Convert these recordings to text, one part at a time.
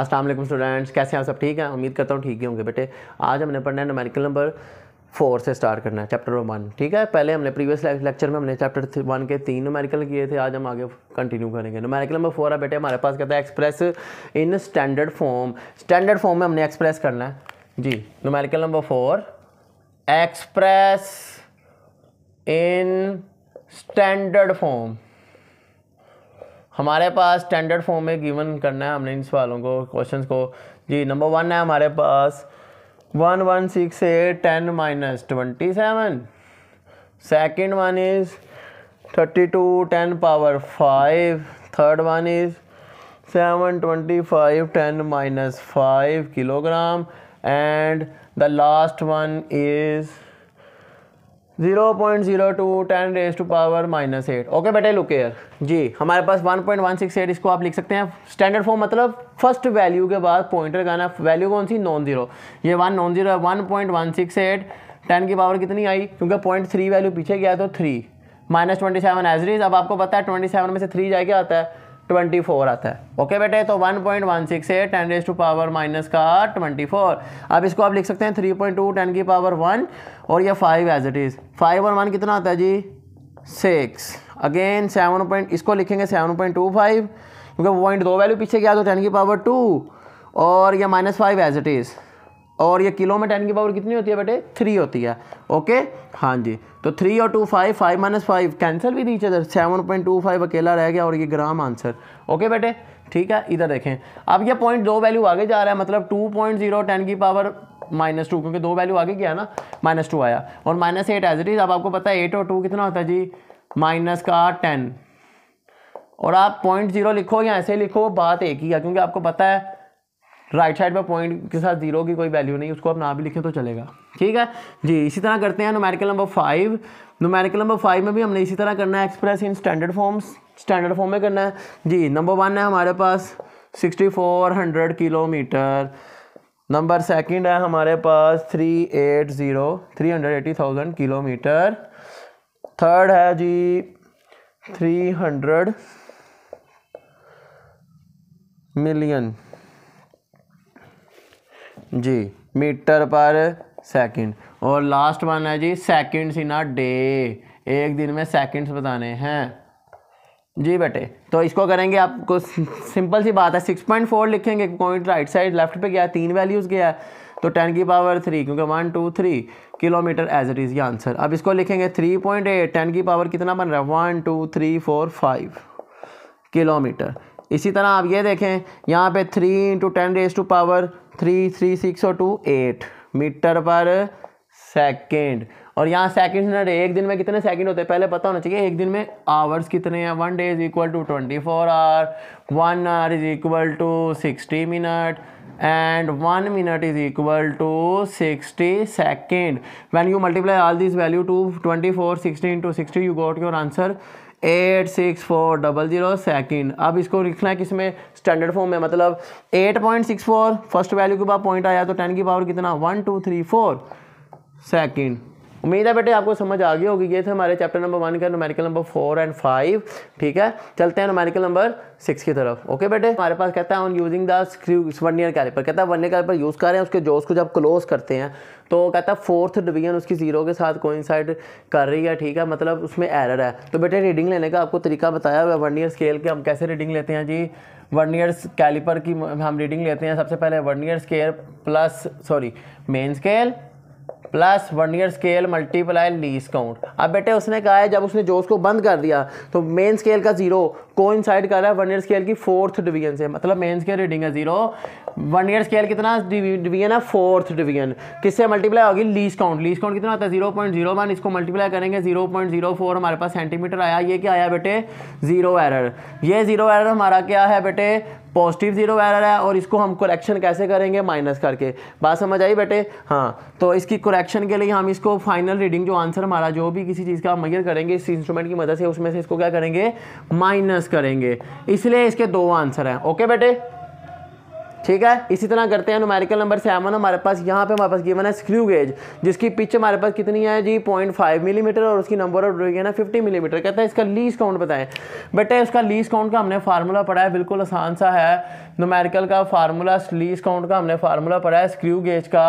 Aslam students कैसे हैं आप सब ठीक हैं उम्मीद करता हूँ ठीक ही होंगे बेटे आज हमने पढ़ना है नोमेरिकल नंबर फोर से स्टार्ट करना है चैप्टर वन ठीक है पहले हमने प्रीवियस लेक्चर में हमने चैप्टर वन के तीन नोमेरिकल किए थे आज हम आगे कंटिन्यू करेंगे नोमेरिकल नंबर फोर है बेटे हमारे पास कहता है express in standard form standard form में हमने एक्सप्रेस करना है जी numerical number four express in standard form हमारे पास स्टैंडर्ड फॉर्म में गिवन करना है हमने इन सवालों को क्वेश्चन को जी नंबर वन है हमारे पास one one six eight ten minus twenty seven second one is thirty two ten power five third one is seven twenty five ten minus five kilogram and the last one is zero point zero two ten raise to power minus eight okay बेटे look here जी हमारे पास one point one six eight इसको आप लिख सकते हैं standard form मतलब फर्स्ट वैल्यू के बाद पॉइंटर ना वैल्यू कौन सी नॉन जीरो ये वन नॉन जीरो है one point one six eight ten की पावर कितनी आई क्योंकि पॉइंट थ्री वैल्यू पीछे गया तो थ्री माइनस ट्वेंटी सेवन एजरीज अब आपको पता है ट्वेंटी सेवन में से थ्री जाके आता है ट्वेंटी फोर आता है ओके बेटे तो वन पॉइंट वन सिक्स है ten raise to power minus का ट्वेंटी फोर अब इसको आप लिख सकते हैं थ्री पॉइंट टू टेन की पावर वन और ये five as it is five और वन कितना आता है जी सिक्स अगेन सेवन पॉइंट इसको लिखेंगे सेवन पॉइंट टू फाइव क्योंकि पॉइंट दो वैल्यू पीछे गया तो टेन की पावर टू और यह minus five as it is और ये किलो में टेन की पावर कितनी होती है बेटे थ्री होती है ओके हाँ जी तो थ्री और two five five minus five cancel भी दीजिए इधर सेवन पॉइंट टू फाइव अकेला रह गया और ये ग्राम आंसर ओके बेटे ठीक है इधर देखें अब ये पॉइंट दो वैल्यू आगे जा रहा है मतलब टू पॉइंट जीरो टेन की पावर माइनस टू क्योंकि दो वैल्यू आगे गया ना माइनस टू आया और minus eight as it is अब आपको पता है एट और टू कितना होता है जी माइनस का टेन और आप पॉइंट जीरो लिखो या ऐसे लिखो बात एक ही है क्योंकि आपको पता है राइट साइड पर पॉइंट के साथ जीरो की कोई वैल्यू नहीं उसको आप ना भी लिखें तो चलेगा ठीक है जी इसी तरह करते हैं numerical number five numerical number five में भी हमने इसी तरह करना है express in standard forms standard form में करना है जी नंबर वन है हमारे पास sixty four hundred kilometre number second है हमारे पास three eight zero three hundred eighty thousand kilometre third है जी थ्री हंड्रेड मिलियन जी मीटर पर सेकंड और लास्ट वन है जी सेकंड्स इन अ डे एक दिन में सेकंड्स बताने हैं जी बेटे तो इसको करेंगे आपको सिंपल सी बात है सिक्स पॉइंट फोर लिखेंगे पॉइंट राइट साइड लेफ्ट पे गया तीन वैल्यूज़ गया तो टेन की पावर थ्री क्योंकि one two three kilometre as it is ये आंसर अब इसको लिखेंगे थ्री पॉइंट एट टेन की पावर कितना बन रहा है one two three four five kilometre इसी तरह आप ये देखें यहाँ पे three into ten raise to power three three six और two eight metre per second और यहाँ सेकंड हंड्रेड एक दिन में कितने सेकेंड होते हैं पहले पता होना चाहिए एक दिन में आवर्स कितने हैं one day is equal to twenty four hour one hour is equal to sixty minute and one minute is equal to sixty second when you multiply all this value to twenty four sixty into sixty you got your answer eight six four double zero second अब इसको लिखना है किसमें standard form में मतलब eight point six four first value के बाद point आया तो टेन की पावर कितना one two three four second उम्मीद है बेटे आपको समझ आ गई होगी ये थे हमारे चैप्टर नंबर वन का numerical number four and five ठीक है चलते हैं नोमेरिकल नंबर सिक्स की तरफ ओके बेटे हमारे पास कहता है on using the screw vernier caliper कहता है वन ईयर कैलिपर यूज़ कर रहे हैं उसके जोश को जब क्लोज करते हैं तो कहता है फोर्थ डिवीजन उसकी जीरो के साथ कोइंसाइड कर रही है ठीक है मतलब उसमें एरर है तो बेटे रीडिंग लेने का आपको तरीका बताया हुआ वन ईयर स्केल के हम कैसे रीडिंग लेते हैं जी वन ईयर कैलिपर की हम रीडिंग लेते हैं सबसे पहले vernier scale plus sorry main scale plus vernier scale multiply least count अब बेटे उसने कहा है जब उसने जो उसको बंद कर दिया तो मेन स्केल का जीरो को साइड कर रहा है वन ईयर स्केल की फोर्थ डिवीजन से मतलब मेन स्केल रीडिंग है जीरो वन ईयर स्केल कितना डिवीजन है फोर्थ डिवीजन किससे मल्टीप्लाई होगी लीज काउंट लीज काउंट कितना होता है जीरो पॉइंट जीरो वन इसको मल्टीप्लाई करेंगे जीरो पॉइंट जीरो फोर हमारे पास सेंटीमीटर आया ये क्या आया बेटे जीरो एरर ये जीरो एरर हमारा क्या है बेटे पॉजिटिव जीरो एरर है और इसको हम करेक्शन कैसे करेंगे माइनस करके बात समझ आई बेटे हाँ तो इसकी करेक्शन के लिए हम इसको फाइनल रीडिंग जो आंसर हमारा जो भी किसी चीज़ का मैयर करेंगे इस इंस्ट्रूमेंट की मदद से उसमें से इसको क्या करेंगे माइनस करेंगे इसलिए इसके दो आंसर हैं ओके बेटे ठीक है इसी तरह करते हैं नोमेरिकल नंबर सेवन हमारे पास यहाँ पे हमारे पास गिवन है स्क्रू गेज जिसकी पिच हमारे पास कितनी है जी पॉइंट फाइव मिलीमीटर और उसकी नंबर ऑफ ड्रिल है ना फिफ्टी मिलीमीटर कहते हैं इसका लीज काउंट बताएं बेटे इसका लीज काउंट का हमने फार्मूला पढ़ा है बिल्कुल आसान सा है नोमेरिकल का फार्मूला लीज काउंट का हमने फार्मूला पढ़ा है स्क्रू गेज का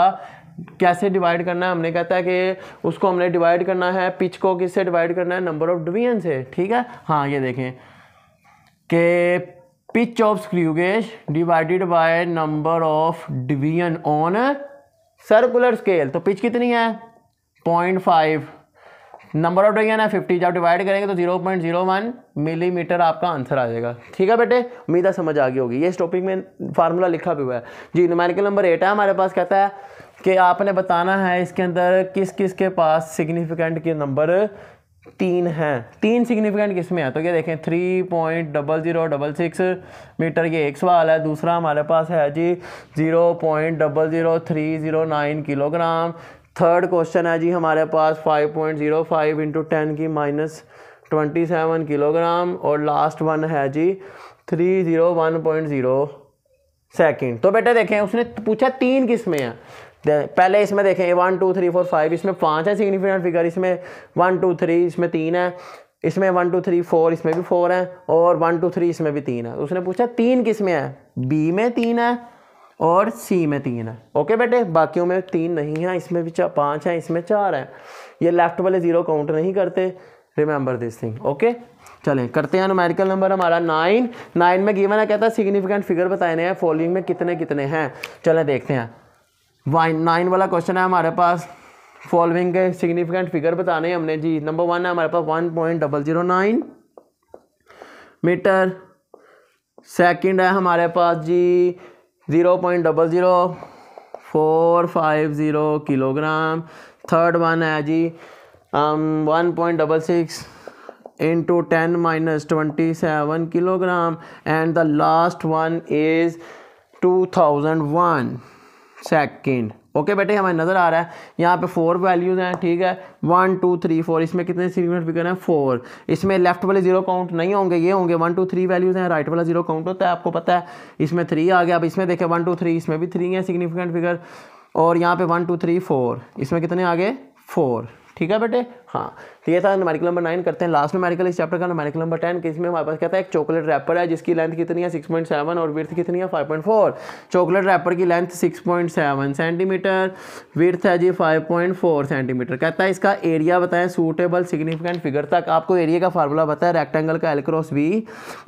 कैसे डिवाइड करना है हमने कहता है कि उसको हमने डिवाइड करना है पिच को किससे डिवाइड करना है नंबर ऑफ डिवीजन से ठीक है हाँ ये देखें कि pitch of screw gauge divided by number of division on circular scale तो पिच कितनी है point five number of division है फिफ्टी जब डिवाइड करेंगे तो zero point zero one millimetre आपका आंसर आ जाएगा ठीक है बेटे उम्मीद समझ आ गई होगी ये इस टॉपिक में फार्मूला लिखा भी हुआ है जी न्यूमेरिकल नंबर एट है हमारे पास कहता है कि आपने बताना है इसके अंदर किस किस के पास सिग्निफिकेंट के नंबर तीन हैं तीन सिग्निफिकेंट में हैं तो ये देखें three point double zero double six metre ये एक सवाल है दूसरा हमारे पास है जी zero point double zero three zero nine kilogram third question है जी हमारे पास five point zero five into ten की माइनस ट्वेंटी सेवन किलोग्राम और लास्ट वन है जी three zero one point zero second तो बेटा देखें उसने पूछा तीन किस्में हैं पहले इसमें देखें one two three four five इसमें पाँच है सिग्निफिकेंट फिगर इसमें वन टू थ्री इसमें तीन है इसमें वन टू थ्री फोर इसमें भी फोर है और वन टू थ्री इसमें भी तीन है तो उसने पूछा तीन किस में है बी में तीन है और सी में तीन है ओके बेटे बाकियों में तीन नहीं है इसमें भी चार पाँच है इसमें चार है ये लेफ्ट वाले ज़ीरो काउंट नहीं करते रिमेंबर दिस थिंग ओके चलें करते हैं नोमेरिकल नंबर हमारा नाइन नाइन में गिवन है कहता है सिग्निफिकेंट फिगर बताने हैं फॉलोइंग में कितने कितने हैं चलें देखते हैं वाइन नाइन वाला क्वेश्चन है हमारे पास फॉलोइंग के सिग्निफिकेंट फिगर बताने हैं हमने जी नंबर वन है हमारे पास one point double zero nine metre second है हमारे पास जी zero point double zero four five zero kilogram third one है जी one point double six into ten minus twenty seven kilogram and the last one is two thousand one second okay बेटे हमें नज़र आ रहा है यहाँ पे फोर वैल्यूज़ हैं ठीक है वन टू थ्री फोर इसमें कितने सीक्वेंस फिगर हैं फोर इसमें लेफ्ट वाले जीरो काउंट नहीं होंगे ये होंगे वन टू थ्री वैल्यूज़ हैं राइट वाला जीरो काउंट होता है आपको पता है इसमें थ्री आ गया अब इसमें देखें वन टू थ्री इसमें भी थ्री हैं सिग्निफिकेंट फिगर और यहाँ पे वन टू थ्री फोर इसमें कितने आ गए फोर ठीक है बेटे हाँ तो ये था न्यूमेरिकल नंबर नाइन करते हैं लास्ट न्यूमेरिकल इस चैप्टर का न्यूमेरिकल नंबर टेन किस में हमारे पास कहता है एक चॉकलेट रैपर है जिसकी लेंथ कितनी है सिक्स पॉइंट सेवन और विर्थ कितनी है five point four chocolate wrapper की length six point seven centimetre width है जी फाइव पॉइंट फोर सेंटीमीटर कहता है इसका एरिया बताएं सूटेबल सिग्निफिकेंट फिगर तक आपको एरिया का फार्मूला बताया रेक्टेंगल का एलक्रॉस वी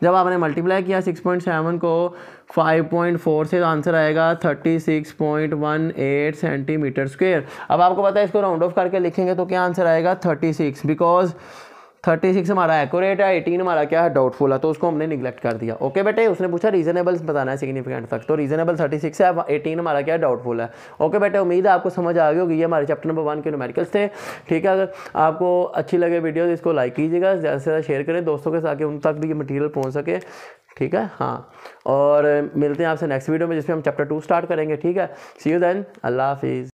जब आपने मल्टीप्लाई किया सिक्स पॉइंट सेवन को फाइव से आंसर आएगा थर्टी सेंटीमीटर स्क्वेयर अब आपको पता है इसको राउंड ऑफ करके लिखेंगे तो क्या आंसर आएगा thirty thirty six because thirty six हमारा एक्यूरेट है एटीन हमारा क्या है डाउटफुल है तो उसको हमने निगलेक्ट कर दिया ओके बेटे उसने पूछा रीजनेबल्स बताना है सिग्निफिकेंट तक तो रीजनेबल थर्टी सिक्स है एटीन हमारा क्या है डाउटफुल है ओके बेटे उम्मीद है आपको समझ आ गई होगी ये हमारे चैप्टर नंबर वन के न्यूमेरिकल्स थे ठीक है अगर आपको अच्छी लगे वीडियो इसको लाइक कीजिएगा ज़्यादा से ज़्यादा शेयर करें दोस्तों के साथ उन तक भी ये मटीरियल पहुँच सके ठीक है हाँ और मिलते हैं आपसे नेक्स्ट वीडियो में जिसमें हम चैप्टर टू स्टार्ट करेंगे ठीक है सी यू देन अल्लाह हाफिज़